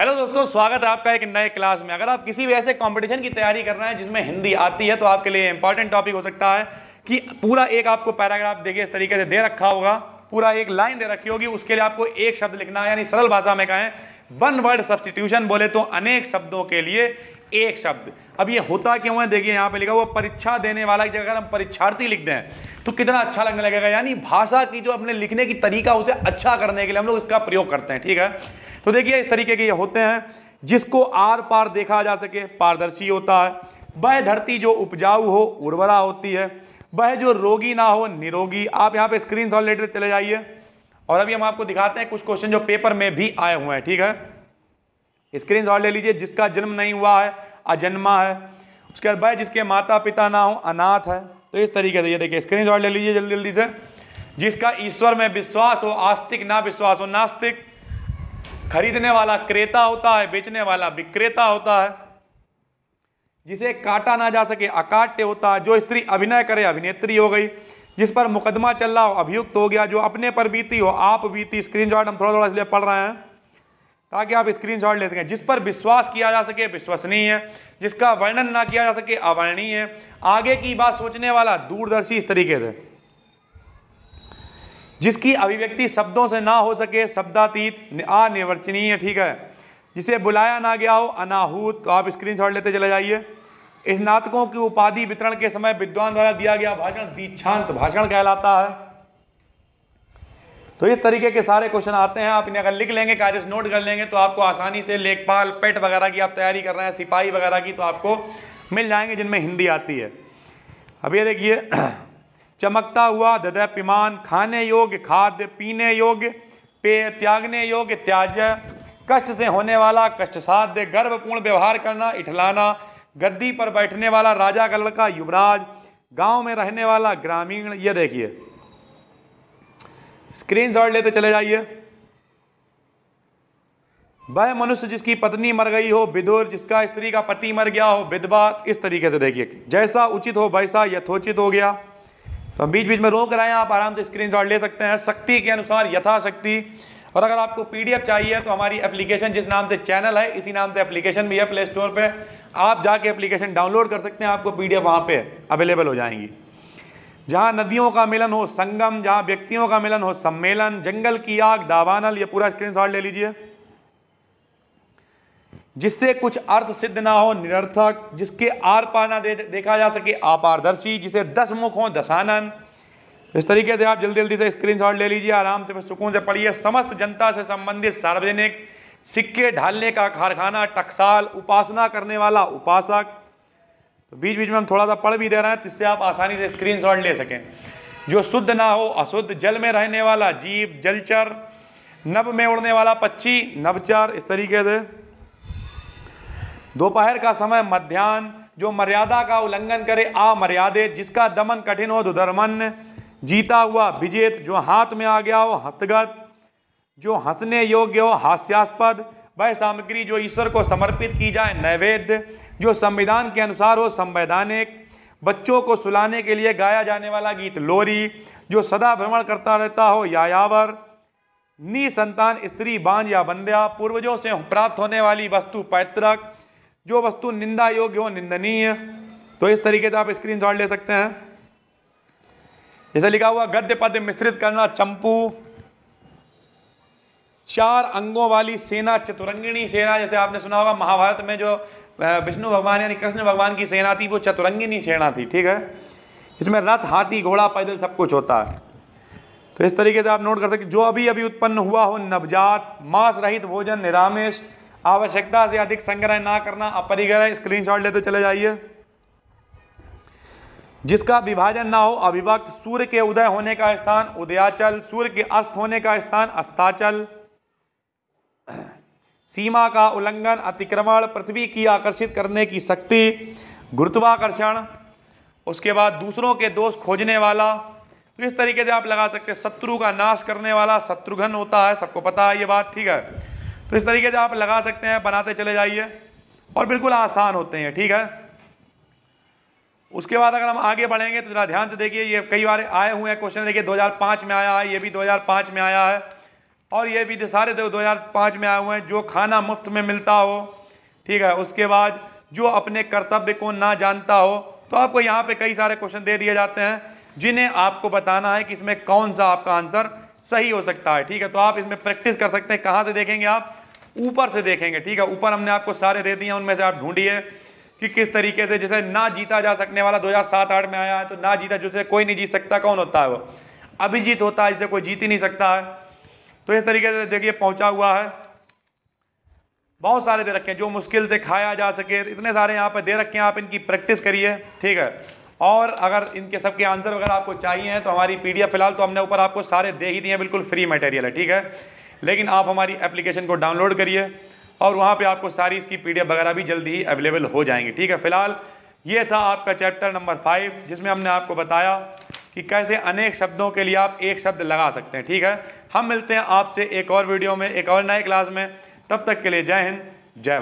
hello दोस्तों स्वागत है आपका एक नए क्लास में अगर आप किसी भी ऐसे कंपटीशन की तैयारी कर रहे हैं जिसमें हिंदी आती है तो आपके लिए इंपॉर्टेंट टॉपिक हो सकता है कि पूरा एक आपको पैराग्राफ देखिए इस तरीके से दे रखा होगा पूरा एक लाइन दे रखी होगी उसके लिए आपको एक शब्द लिखना है यानी सरल भाषा में कहें वन वर्ड सब्सटीट्यूशन बोले तो अनेक शब्दों के लिए एक शब्द अब ये होता क्यों है देखिए यहाँ पे लिखा हुआ परीक्षा देने वाला की जगह हम परीक्षार्थी लिख दें तो कितना अच्छा लगने लगेगा यानी भाषा की जो अपने लिखने की तरीका उसे अच्छा करने के लिए हम लोग इसका प्रयोग करते हैं ठीक है तो देखिए इस तरीके के ये होते हैं जिसको आर पार देखा जा सके पारदर्शी होता है वह धरती जो उपजाऊ हो उर्वरा होती है वह जो रोगी ना हो निरोगी आप यहाँ पे स्क्रीन शॉट लेते चले जाइए और अभी हम आपको दिखाते हैं कुछ क्वेश्चन जो पेपर में भी आए हुए हैं ठीक है स्क्रीन शॉट ले लीजिए जिसका जन्म नहीं हुआ है अजन्मा है उसके बाद भाई जिसके माता पिता ना हो अनाथ है तो इस तरीके से ये देखिए स्क्रीन शॉट ले लीजिए जल्दी जल्दी से जिसका ईश्वर में विश्वास हो आस्तिक ना विश्वास हो नास्तिक खरीदने वाला क्रेता होता है बेचने वाला विक्रेता होता है जिसे काटा ना जा सके अकाट्य होता है जो स्त्री अभिनय करे अभिनेत्री हो गई जिस पर मुकदमा चल रहा हो अभियुक्त हो गया जो अपने पर बीती हो आप बीती स्क्रीन शॉट हम थोड़ा थोड़ा इसलिए पढ़ रहे हैं ताकि आप स्क्रीनशॉट ले सकें जिस पर विश्वास किया जा सके विश्वसनीय है जिसका वर्णन ना किया जा सके अवर्णीय है आगे की बात सोचने वाला दूरदर्शी इस तरीके से जिसकी अभिव्यक्ति शब्दों से ना हो सके शब्दातीत अनिवर्चनीय ठीक है जिसे बुलाया ना गया हो अनाहूत तो आप शॉट लेते चले जाइए स्नातकों की उपाधि वितरण के समय विद्वान द्वारा दिया गया भाषण दीक्षांत भाषण कहलाता है तो इस तरीके के सारे क्वेश्चन आते हैं आप इन्हें अगर लिख लेंगे कागज नोट कर लेंगे तो आपको आसानी से लेखपाल पेट वगैरह की आप तैयारी कर रहे हैं सिपाही वगैरह की तो आपको मिल जाएंगे जिनमें हिंदी आती है अब ये देखिए चमकता हुआ ददय पिमान खाने योग्य खाद्य पीने योग्य पेय त्यागने योग्य त्याज कष्ट से होने वाला कष्ट साध्य गर्वपूर्ण व्यवहार करना इठलाना गद्दी पर बैठने वाला राजा का लड़का युवराज गांव में रहने वाला ग्रामीण ये देखिए स्क्रीन लेते चले जाइए वह मनुष्य जिसकी पत्नी मर गई हो विदुर जिसका स्त्री का पति मर गया हो विधवा इस तरीके से देखिए जैसा उचित हो वैसा यथोचित हो गया तो हम बीच बीच में रोक रहे हैं आप आराम से स्क्रीन ले सकते हैं शक्ति के अनुसार यथाशक्ति और अगर आपको पीडीएफ चाहिए तो हमारी एप्लीकेशन जिस नाम से चैनल है इसी नाम से एप्लीकेशन भी है प्ले स्टोर पर आप जाके एप्लीकेशन डाउनलोड कर सकते हैं आपको पीडीएफ वहाँ पर अवेलेबल हो जाएंगी जहाँ नदियों का मिलन हो संगम जहाँ व्यक्तियों का मिलन हो सम्मेलन जंगल की आग दावानल ये पूरा शॉट ले लीजिए जिससे कुछ अर्थ सिद्ध ना हो निरर्थक जिसके आर पार ना दे, देखा जा सके आपारदर्शी जिसे दस मुख हो दशानन इस तरीके से आप जल्दी जल्दी से स्क्रीनशॉट ले लीजिए आराम से सुकून से पढ़िए समस्त जनता से संबंधित सार्वजनिक सिक्के ढालने का कारखाना टकसाल उपासना करने वाला उपासक तो बीच बीच में हम थोड़ा सा पढ़ भी दे रहे हैं जिससे आप आसानी से स्क्रीनशॉट ले सकें जो शुद्ध ना हो अशुद्ध जल में रहने वाला जीव जलचर नव में उड़ने वाला पक्षी नवचर इस तरीके से दोपहर का समय मध्यान्ह जो मर्यादा का उल्लंघन करे आ मर्यादे जिसका दमन कठिन हो दुधर्मन जीता हुआ विजेत जो हाथ में आ गया हो हस्तगत जो हंसने योग्य हो हास्यास्पद वह सामग्री जो ईश्वर को समर्पित की जाए नैवेद्य जो संविधान के अनुसार हो संवैधानिक बच्चों को सुलाने के लिए गाया जाने वाला गीत लोरी जो सदा भ्रमण करता रहता हो यायावर नी संतान स्त्री बांझ या बंद्या पूर्वजों से प्राप्त होने वाली वस्तु पैतृक जो वस्तु निंदा योग्य हो निंदनीय तो इस तरीके से आप स्क्रीन ले सकते हैं जैसे लिखा हुआ गद्य पद मिश्रित करना चंपू चार अंगों वाली सेना चतुरंगिणी सेना जैसे आपने सुना होगा महाभारत में जो विष्णु भगवान यानी कृष्ण भगवान की सेना थी वो चतुरंगिणी सेना थी ठीक है इसमें रथ हाथी घोड़ा पैदल सब कुछ होता है तो इस तरीके से आप नोट कर सकते जो अभी अभी उत्पन्न हुआ हो नवजात मांस रहित भोजन निरामेश आवश्यकता से अधिक संग्रह ना करना अपरिग्रह स्क्रीनशॉट लेते चले जाइए जिसका विभाजन ना हो अभिवक्त सूर्य के उदय होने का स्थान उदयाचल सूर्य के अस्त होने का स्थान अस्ताचल सीमा का उल्लंघन अतिक्रमण पृथ्वी की आकर्षित करने की शक्ति गुरुत्वाकर्षण उसके बाद दूसरों के दोष खोजने वाला तो इस तरीके से आप लगा सकते हैं शत्रु का नाश करने वाला शत्रुघ्न होता है सबको पता है ये बात ठीक है तो इस तरीके से आप लगा सकते हैं बनाते चले जाइए और बिल्कुल आसान होते हैं ठीक है उसके बाद अगर हम आगे बढ़ेंगे तो जरा ध्यान से देखिए ये कई बार आए हुए हैं क्वेश्चन देखिए 2005 में आया है ये भी 2005 में आया है और ये भी सारे दो हज़ार पाँच में आए हुए हैं जो खाना मुफ्त में मिलता हो ठीक है उसके बाद जो अपने कर्तव्य को ना जानता हो तो आपको यहाँ पे कई सारे क्वेश्चन दे दिए जाते हैं जिन्हें आपको बताना है कि इसमें कौन सा आपका आंसर सही हो सकता है ठीक है तो आप इसमें प्रैक्टिस कर सकते हैं कहाँ से देखेंगे आप ऊपर से देखेंगे ठीक है ऊपर हमने आपको सारे दे दिए हैं उनमें से आप ढूंढिए कि किस तरीके से जैसे ना जीता जा सकने वाला 2007-8 में आया है तो ना जीता जिसे कोई नहीं जीत सकता कौन होता है वो अभिजीत होता है जिसे कोई जीत ही नहीं सकता है तो इस तरीके से देखिए पहुँचा हुआ है बहुत सारे दे रखे हैं जो मुश्किल से खाया जा सके इतने सारे यहाँ पर दे रखे हैं आप इनकी प्रैक्टिस करिए ठीक है और अगर इनके सबके आंसर वगैरह आपको चाहिए तो हमारी पीडीएफ फिलहाल तो हमने ऊपर आपको सारे दे ही दिए हैं बिल्कुल फ्री मटेरियल है ठीक है लेकिन आप हमारी एप्लीकेशन को डाउनलोड करिए और वहाँ पे आपको सारी इसकी पी वगैरह भी जल्दी ही अवेलेबल हो जाएंगी ठीक है फिलहाल ये था आपका चैप्टर नंबर फाइव जिसमें हमने आपको बताया कि कैसे अनेक शब्दों के लिए आप एक शब्द लगा सकते हैं ठीक है हम मिलते हैं आपसे एक और वीडियो में एक और नए क्लास में तब तक के लिए जय हिंद जय